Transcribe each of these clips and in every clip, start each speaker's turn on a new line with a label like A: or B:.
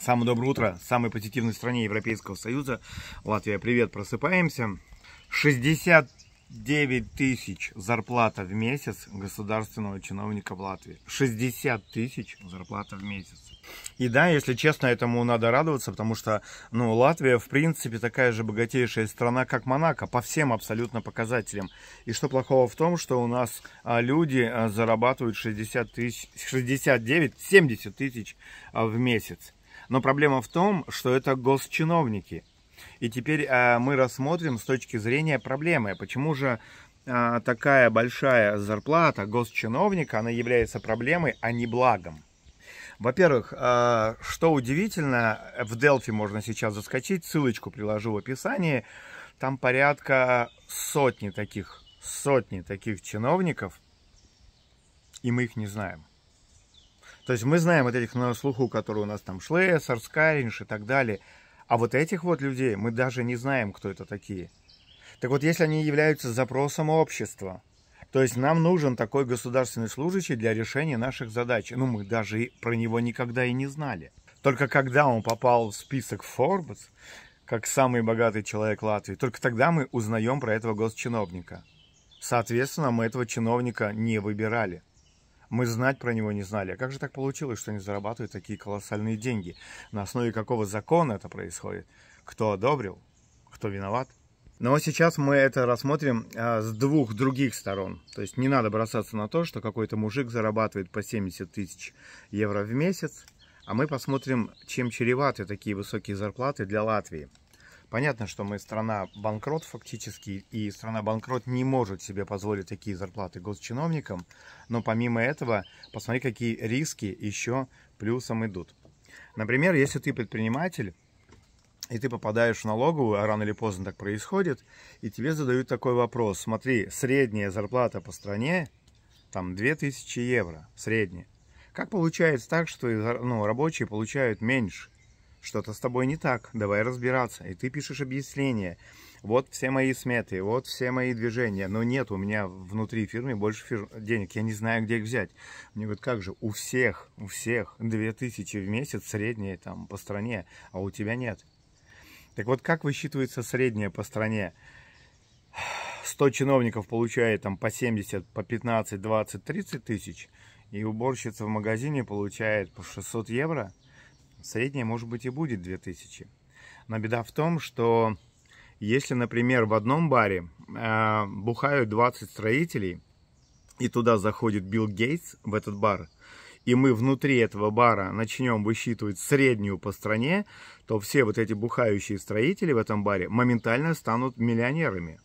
A: Самое доброе утро, самой позитивной стране Европейского Союза. Латвия, привет, просыпаемся. 69 тысяч зарплата в месяц государственного чиновника в Латвии. 60 тысяч зарплата в месяц. И да, если честно, этому надо радоваться, потому что, ну, Латвия, в принципе, такая же богатейшая страна, как Монако, по всем абсолютно показателям. И что плохого в том, что у нас а, люди а, зарабатывают 60 тысяч, 69, 70 тысяч а, в месяц. Но проблема в том, что это госчиновники. И теперь э, мы рассмотрим с точки зрения проблемы, почему же э, такая большая зарплата госчиновника, она является проблемой, а не благом. Во-первых, э, что удивительно, в Дельфи можно сейчас заскочить, ссылочку приложу в описании, там порядка сотни таких, сотни таких чиновников, и мы их не знаем. То есть мы знаем вот этих на слуху, которые у нас там Шлессер, Скаринш и так далее. А вот этих вот людей мы даже не знаем, кто это такие. Так вот, если они являются запросом общества, то есть нам нужен такой государственный служащий для решения наших задач. Ну, мы даже про него никогда и не знали. Только когда он попал в список Forbes, как самый богатый человек Латвии, только тогда мы узнаем про этого госчиновника. Соответственно, мы этого чиновника не выбирали. Мы знать про него не знали. А как же так получилось, что они зарабатывают такие колоссальные деньги? На основе какого закона это происходит? Кто одобрил? Кто виноват? Но ну, а сейчас мы это рассмотрим а, с двух других сторон. То есть не надо бросаться на то, что какой-то мужик зарабатывает по 70 тысяч евро в месяц, а мы посмотрим, чем чреваты такие высокие зарплаты для Латвии. Понятно, что мы страна банкрот фактически, и страна банкрот не может себе позволить такие зарплаты госчиновникам, но помимо этого, посмотри, какие риски еще плюсом идут. Например, если ты предприниматель, и ты попадаешь в налоговую, а рано или поздно так происходит, и тебе задают такой вопрос, смотри, средняя зарплата по стране, там 2000 евро, средняя. Как получается так, что ну, рабочие получают меньше? Что-то с тобой не так, давай разбираться. И ты пишешь объяснение. Вот все мои сметы, вот все мои движения. Но нет, у меня внутри фирмы больше фир... денег. Я не знаю, где их взять. Мне говорят, как же, у всех, у всех 2000 в месяц средние там по стране, а у тебя нет. Так вот, как высчитывается среднее по стране? 100 чиновников получает там по 70, по 15, 20, 30 тысяч, и уборщица в магазине получает по 600 евро – Средняя, может быть, и будет 2000. Но беда в том, что если, например, в одном баре э, бухают 20 строителей, и туда заходит Билл Гейтс в этот бар, и мы внутри этого бара начнем высчитывать среднюю по стране, то все вот эти бухающие строители в этом баре моментально станут миллионерами.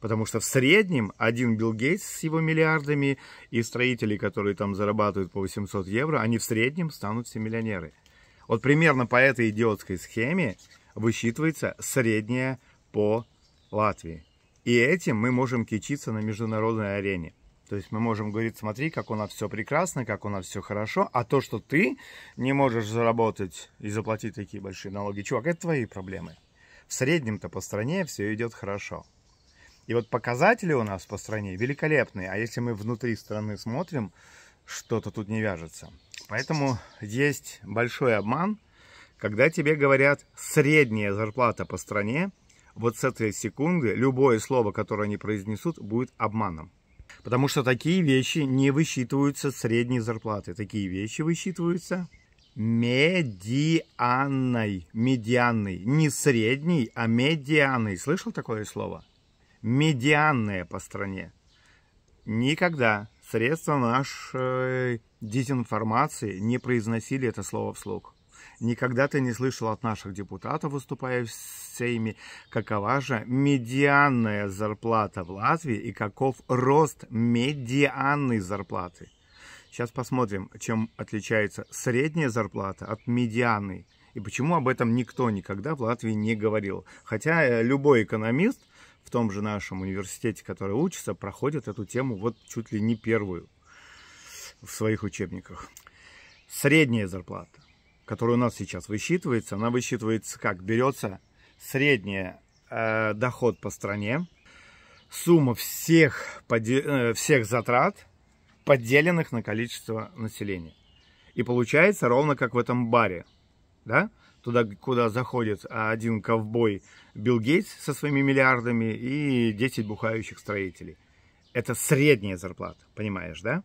A: Потому что в среднем один Билл Гейтс с его миллиардами и строители, которые там зарабатывают по 800 евро, они в среднем станут все миллионеры. Вот примерно по этой идиотской схеме высчитывается средняя по Латвии. И этим мы можем кичиться на международной арене. То есть мы можем говорить, смотри, как у нас все прекрасно, как у нас все хорошо, а то, что ты не можешь заработать и заплатить такие большие налоги, чувак, это твои проблемы. В среднем-то по стране все идет хорошо. И вот показатели у нас по стране великолепные, а если мы внутри страны смотрим, что-то тут не вяжется. Поэтому есть большой обман, когда тебе говорят средняя зарплата по стране, вот с этой секунды любое слово, которое они произнесут, будет обманом. Потому что такие вещи не высчитываются средней зарплатой. Такие вещи высчитываются медианной. Медианной. Не средней, а медианной. Слышал такое слово? Медианная по стране. Никогда средства нашей дезинформации не произносили это слово вслух. Никогда ты не слышал от наших депутатов, выступая в Сейме, какова же медианная зарплата в Латвии и каков рост медианной зарплаты. Сейчас посмотрим, чем отличается средняя зарплата от медианной. И почему об этом никто никогда в Латвии не говорил. Хотя э, любой экономист в том же нашем университете, который учится, проходят эту тему вот чуть ли не первую в своих учебниках. Средняя зарплата, которая у нас сейчас высчитывается, она высчитывается как? Берется средний э, доход по стране, сумма всех, поде, э, всех затрат, поделенных на количество населения. И получается ровно как в этом баре. Да? туда, куда заходит а один ковбой Билл Гейтс со своими миллиардами и 10 бухающих строителей. Это средняя зарплата, понимаешь, да?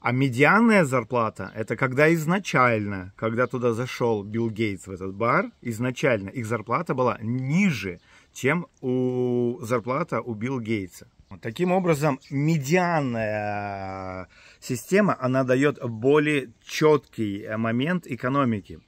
A: А медианная зарплата – это когда изначально, когда туда зашел Билл Гейтс в этот бар, изначально их зарплата была ниже, чем у зарплата у Билл Гейтса. Таким образом, медианная система, она дает более четкий момент экономики.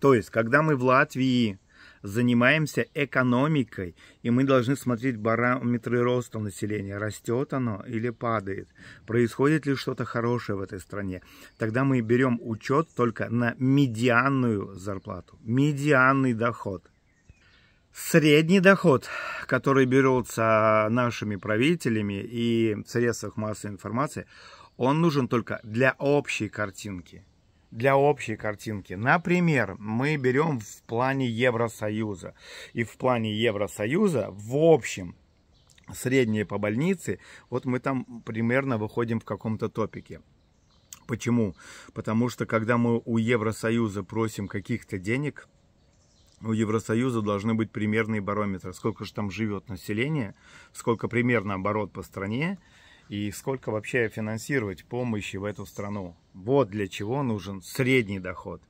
A: То есть, когда мы в Латвии занимаемся экономикой, и мы должны смотреть барометры роста населения, растет оно или падает, происходит ли что-то хорошее в этой стране. Тогда мы берем учет только на медианную зарплату, медианный доход. Средний доход, который берется нашими правителями и в средствах массовой информации, он нужен только для общей картинки для общей картинки. Например, мы берем в плане Евросоюза. И в плане Евросоюза в общем средние по больнице, вот мы там примерно выходим в каком-то топике. Почему? Потому что когда мы у Евросоюза просим каких-то денег, у Евросоюза должны быть примерные барометры, сколько же там живет население, сколько примерно оборот по стране, и сколько вообще финансировать помощи в эту страну. Вот для чего нужен средний доход.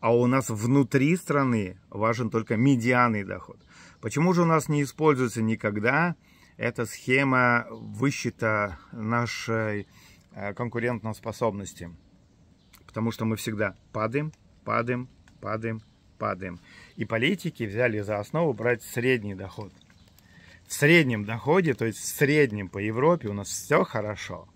A: А у нас внутри страны важен только медианный доход. Почему же у нас не используется никогда эта схема высчета нашей э, конкурентоспособности? Потому что мы всегда падаем, падаем, падаем, падаем. И политики взяли за основу брать средний доход в среднем доходе, то есть в среднем по Европе у нас все хорошо,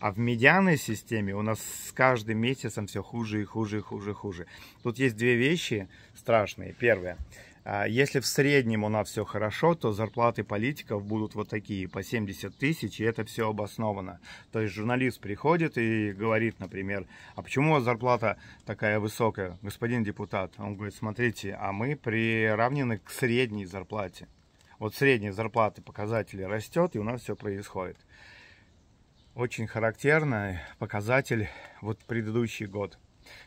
A: а в медианной системе у нас с каждым месяцем все хуже и хуже и хуже и хуже. Тут есть две вещи страшные. Первое. А, если в среднем у нас все хорошо, то зарплаты политиков будут вот такие, по 70 тысяч, и это все обосновано. То есть журналист приходит и говорит, например, а почему у вас зарплата такая высокая, господин депутат? Он говорит, смотрите, а мы приравнены к средней зарплате вот средняя зарплата показатели растет, и у нас все происходит. Очень характерный показатель вот предыдущий год,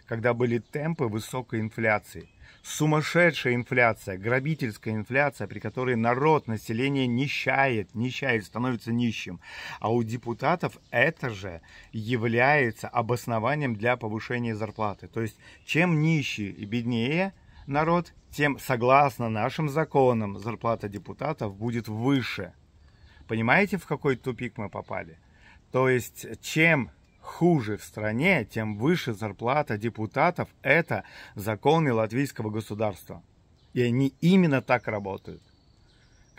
A: когда были темпы высокой инфляции. Сумасшедшая инфляция, грабительская инфляция, при которой народ, население нищает, нищает, становится нищим. А у депутатов это же является обоснованием для повышения зарплаты. То есть чем нищие и беднее – народ, тем, согласно нашим законам, зарплата депутатов будет выше. Понимаете, в какой тупик мы попали? То есть, чем хуже в стране, тем выше зарплата депутатов. Это законы латвийского государства. И они именно так работают.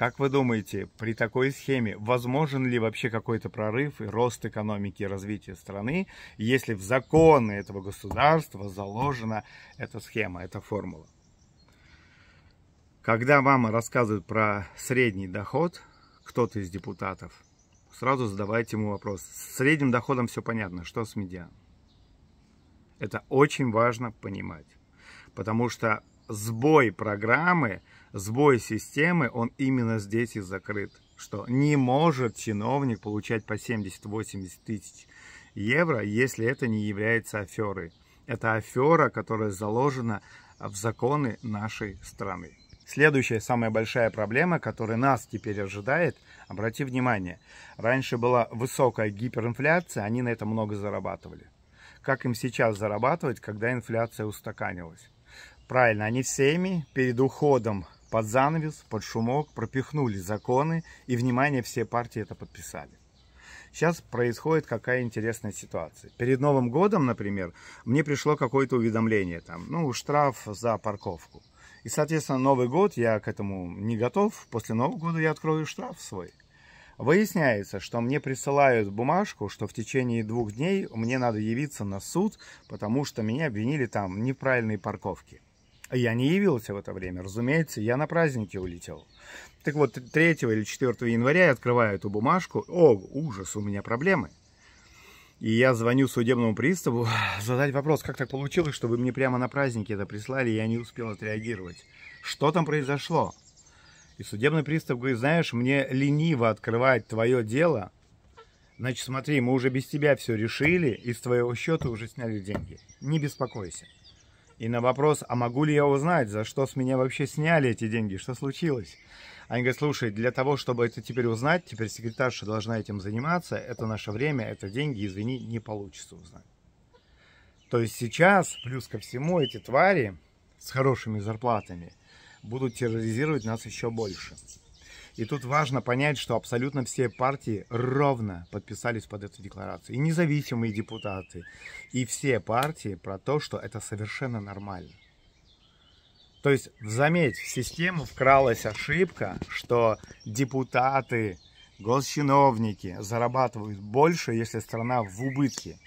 A: Как вы думаете, при такой схеме возможен ли вообще какой-то прорыв и рост экономики и развития страны, если в законы этого государства заложена эта схема, эта формула? Когда вам рассказывают про средний доход, кто-то из депутатов, сразу задавайте ему вопрос. С средним доходом все понятно, что с медианом? Это очень важно понимать, потому что сбой программы – сбой системы, он именно здесь и закрыт. Что не может чиновник получать по 70-80 тысяч евро, если это не является аферой. Это афера, которая заложена в законы нашей страны. Следующая самая большая проблема, которая нас теперь ожидает, обрати внимание, раньше была высокая гиперинфляция, они на этом много зарабатывали. Как им сейчас зарабатывать, когда инфляция устаканилась? Правильно, они всеми перед уходом под занавес, под шумок пропихнули законы, и, внимание, все партии это подписали. Сейчас происходит какая интересная ситуация. Перед Новым годом, например, мне пришло какое-то уведомление, там, ну, штраф за парковку. И, соответственно, Новый год, я к этому не готов, после Нового года я открою штраф свой. Выясняется, что мне присылают бумажку, что в течение двух дней мне надо явиться на суд, потому что меня обвинили там в неправильной парковке. Я не явился в это время, разумеется, я на празднике улетел. Так вот, 3 или 4 января я открываю эту бумажку. О, ужас, у меня проблемы. И я звоню судебному приставу задать вопрос, как так получилось, что вы мне прямо на празднике это прислали, и я не успел отреагировать. Что там произошло? И судебный пристав говорит, знаешь, мне лениво открывать твое дело, значит, смотри, мы уже без тебя все решили, и с твоего счета уже сняли деньги. Не беспокойся. И на вопрос, а могу ли я узнать, за что с меня вообще сняли эти деньги, что случилось? Они говорят, слушай, для того, чтобы это теперь узнать, теперь секретарша должна этим заниматься, это наше время, это деньги, извини, не получится узнать. То есть сейчас, плюс ко всему, эти твари с хорошими зарплатами будут терроризировать нас еще больше. И тут важно понять, что абсолютно все партии ровно подписались под эту декларацию. И независимые депутаты, и все партии про то, что это совершенно нормально. То есть, заметь, в систему вкралась ошибка, что депутаты, госчиновники зарабатывают больше, если страна в убытке.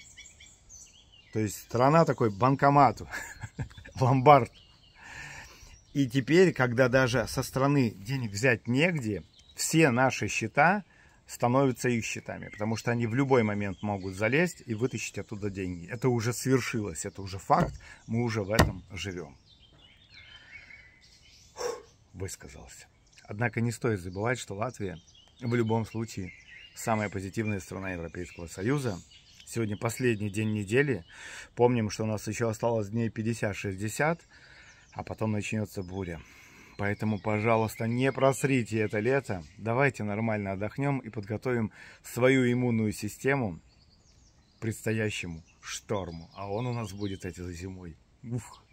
A: То есть страна такой банкомат, ломбард. И теперь, когда даже со стороны денег взять негде, все наши счета становятся их счетами, потому что они в любой момент могут залезть и вытащить оттуда деньги. Это уже свершилось, это уже факт, мы уже в этом живем. Высказался. Однако не стоит забывать, что Латвия в любом случае самая позитивная страна Европейского Союза. Сегодня последний день недели. Помним, что у нас еще осталось дней 50-60 а потом начнется буря. Поэтому, пожалуйста, не просрите это лето. Давайте нормально отдохнем и подготовим свою иммунную систему к предстоящему шторму. А он у нас будет этой зимой. Ух.